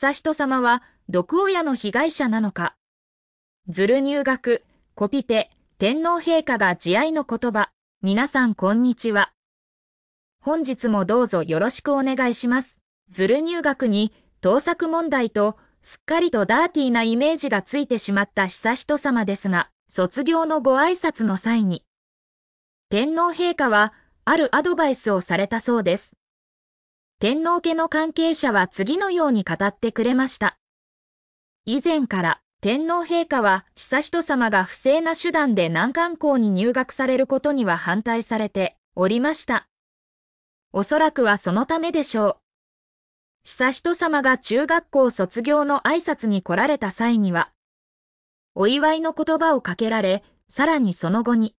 悠仁さまは、毒親の被害者なのか。ズル入学、コピペ、天皇陛下が慈愛の言葉。皆さんこんにちは。本日もどうぞよろしくお願いします。ズル入学に、盗作問題と、すっかりとダーティーなイメージがついてしまった悠仁さまですが、卒業のご挨拶の際に、天皇陛下は、あるアドバイスをされたそうです。天皇家の関係者は次のように語ってくれました。以前から天皇陛下は悠仁さまが不正な手段で難関校に入学されることには反対されておりました。おそらくはそのためでしょう。悠仁さまが中学校卒業の挨拶に来られた際には、お祝いの言葉をかけられ、さらにその後に、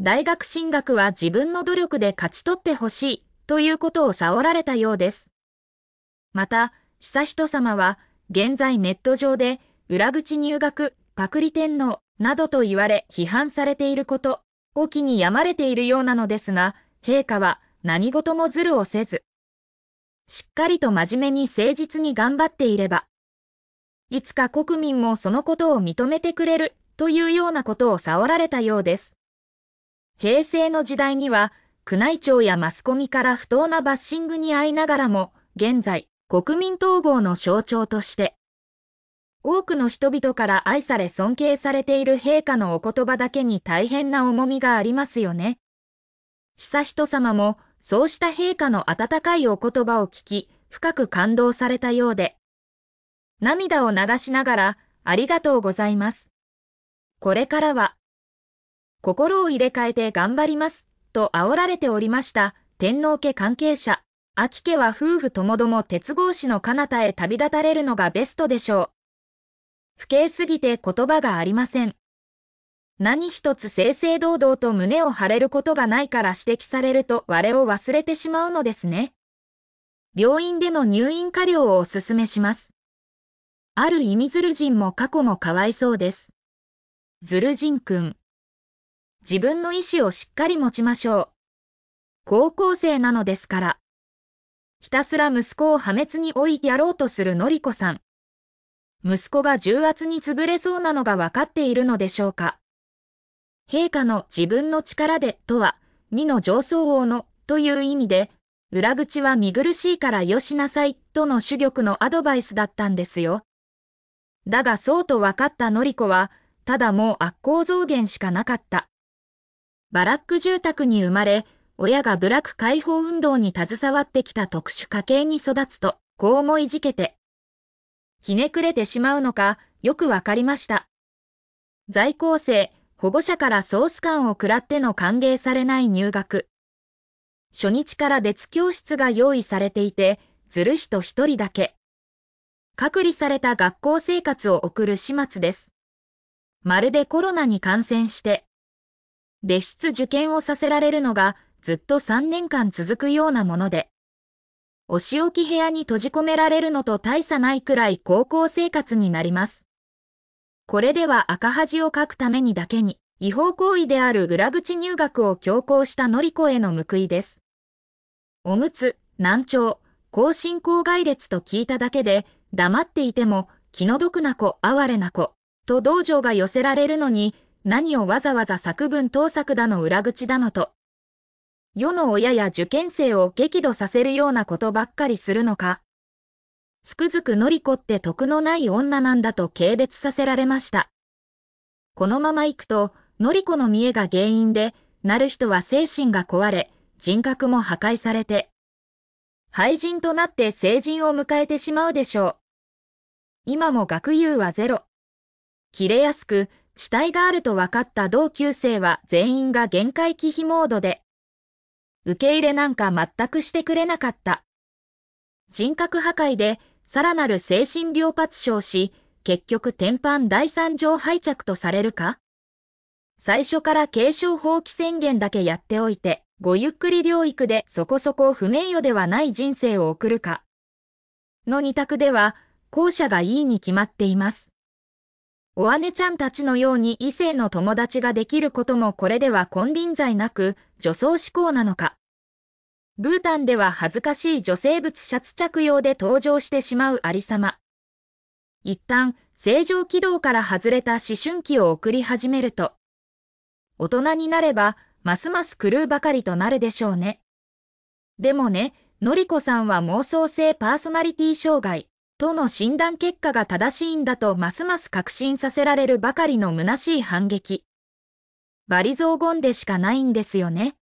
大学進学は自分の努力で勝ち取ってほしいということを触られたようです。また、悠仁さまは、現在ネット上で、裏口入学、パクリ天皇、などと言われ批判されていること、をきに病まれているようなのですが、陛下は何事もズルをせず、しっかりと真面目に誠実に頑張っていれば、いつか国民もそのことを認めてくれるというようなことを触られたようです。平成の時代には宮内庁やマスコミから不当なバッシングに遭いながらも、現在、国民統合の象徴として、多くの人々から愛され尊敬されている陛下のお言葉だけに大変な重みがありますよね。悠仁さまも、そうした陛下の温かいお言葉を聞き、深く感動されたようで、涙を流しながら、ありがとうございます。これからは、心を入れ替えて頑張ります。と煽られておりました。天皇家関係者。秋家は夫婦ともども鉄格子の彼方へ旅立たれるのがベストでしょう。不敬すぎて言葉がありません。何一つ正々堂々と胸を張れることがないから指摘されると我を忘れてしまうのですね。病院での入院過料をお勧めします。ある意味ズル人も過去もかわいそうです。ズル人君。自分の意思をしっかり持ちましょう。高校生なのですから。ひたすら息子を破滅に追いやろうとするのりこさん。息子が重圧に潰れそうなのが分かっているのでしょうか。陛下の自分の力でとは、二の上層王のという意味で、裏口は見苦しいからよしなさいとの主玉のアドバイスだったんですよ。だがそうと分かったのりこは、ただもう悪行増減しかなかった。バラック住宅に生まれ、親が部落解放運動に携わってきた特殊家系に育つと、こう思いじけて、ひねくれてしまうのか、よくわかりました。在校生、保護者からソース感を喰らっての歓迎されない入学。初日から別教室が用意されていて、ずる人一人だけ。隔離された学校生活を送る始末です。まるでコロナに感染して、別室受験をさせられるのがずっと3年間続くようなもので、お仕置き部屋に閉じ込められるのと大差ないくらい高校生活になります。これでは赤恥をかくためにだけに、違法行為である裏口入学を強行したのり子への報いです。おむつ、難聴、高進行外列と聞いただけで、黙っていても、気の毒な子、哀れな子、と道場が寄せられるのに、何をわざわざ作文盗作だの裏口だのと。世の親や受験生を激怒させるようなことばっかりするのか。つくづくのりこって得のない女なんだと軽蔑させられました。このまま行くと、のりこの見栄が原因で、なる人は精神が壊れ、人格も破壊されて、廃人となって成人を迎えてしまうでしょう。今も学友はゼロ。切れやすく、死体があると分かった同級生は全員が限界忌避モードで、受け入れなんか全くしてくれなかった。人格破壊で、さらなる精神病発症し、結局天板第三条廃着とされるか最初から軽症放棄宣言だけやっておいて、ごゆっくり療育でそこそこ不名誉ではない人生を送るか。の二択では、後者がいいに決まっています。お姉ちゃんたちのように異性の友達ができることもこれでは金輪際なく、女装志向なのか。ブータンでは恥ずかしい女性物シャツ着用で登場してしまうありさま。一旦、正常軌道から外れた思春期を送り始めると、大人になれば、ますます狂うばかりとなるでしょうね。でもね、のりこさんは妄想性パーソナリティ障害。との診断結果が正しいんだとますます確信させられるばかりの虚しい反撃。バリ雑言でしかないんですよね。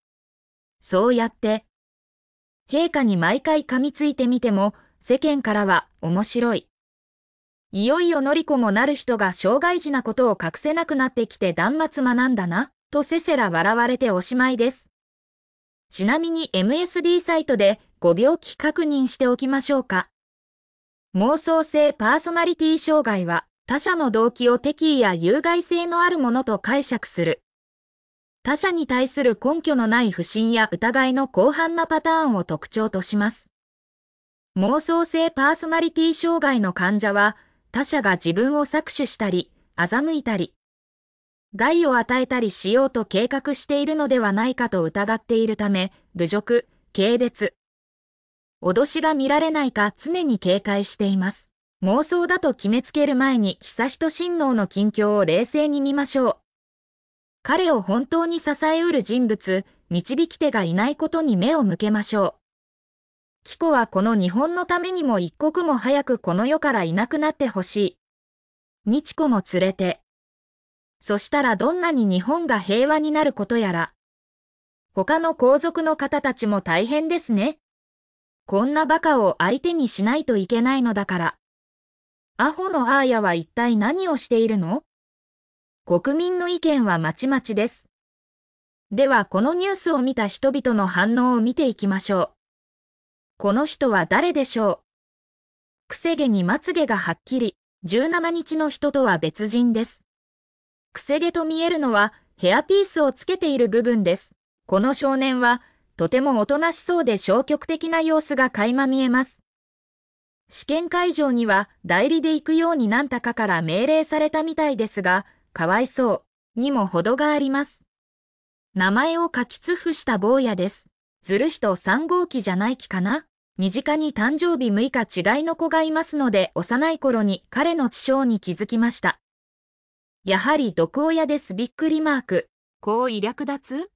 そうやって。陛下に毎回噛みついてみても、世間からは面白い。いよいよのりこもなる人が障害児なことを隠せなくなってきて断末魔なんだな、とせせら笑われておしまいです。ちなみに MSD サイトで5秒気確認しておきましょうか。妄想性パーソナリティ障害は他者の動機を敵意や有害性のあるものと解釈する。他者に対する根拠のない不信や疑いの広範なパターンを特徴とします。妄想性パーソナリティ障害の患者は他者が自分を搾取したり、欺いたり、害を与えたりしようと計画しているのではないかと疑っているため、侮辱、軽蔑、脅しが見られないか常に警戒しています。妄想だと決めつける前に悠仁親王の近況を冷静に見ましょう。彼を本当に支えうる人物、導き手がいないことに目を向けましょう。キコはこの日本のためにも一刻も早くこの世からいなくなってほしい。ニチコも連れて。そしたらどんなに日本が平和になることやら。他の皇族の方たちも大変ですね。こんなバカを相手にしないといけないのだから。アホのアーヤは一体何をしているの国民の意見はまちまちです。ではこのニュースを見た人々の反応を見ていきましょう。この人は誰でしょうくせ毛にまつ毛がはっきり、17日の人とは別人です。くせ毛と見えるのはヘアピースをつけている部分です。この少年はとてもおとなしそうで消極的な様子が垣間見えます。試験会場には代理で行くようになんたかから命令されたみたいですが、かわいそう、にも程があります。名前を書き通付した坊やです。ずる人3号機じゃない気かな身近に誕生日6日違いの子がいますので幼い頃に彼の知性に気づきました。やはり毒親ですびっくりマーク。こう威略奪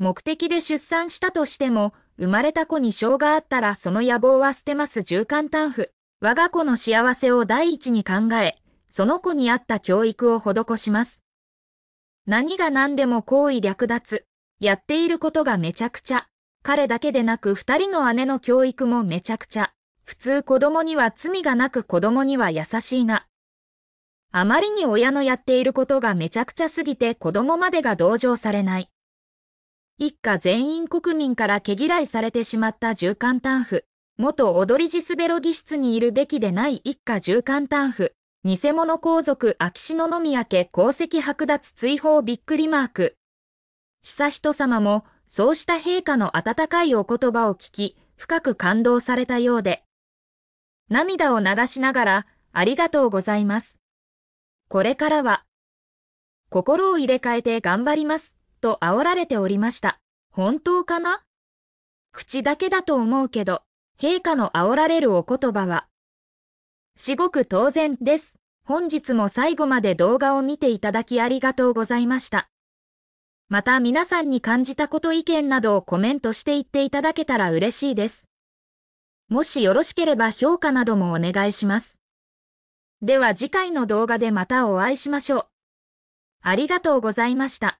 目的で出産したとしても、生まれた子に障があったらその野望は捨てます重感担負。我が子の幸せを第一に考え、その子に合った教育を施します。何が何でも行為略奪。やっていることがめちゃくちゃ。彼だけでなく二人の姉の教育もめちゃくちゃ。普通子供には罪がなく子供には優しいが。あまりに親のやっていることがめちゃくちゃすぎて子供までが同情されない。一家全員国民から毛嫌いされてしまった獣艦担夫。元踊りジスベロ技室にいるべきでない一家獣艦担夫。偽物皇族秋篠宮家功績剥奪追放びっくりマーク。悠仁さまも、そうした陛下の温かいお言葉を聞き、深く感動されたようで。涙を流しながら、ありがとうございます。これからは、心を入れ替えて頑張ります。と煽られておりました。本当かな口だけだと思うけど、陛下の煽られるお言葉は、至極当然です。本日も最後まで動画を見ていただきありがとうございました。また皆さんに感じたこと意見などをコメントしていっていただけたら嬉しいです。もしよろしければ評価などもお願いします。では次回の動画でまたお会いしましょう。ありがとうございました。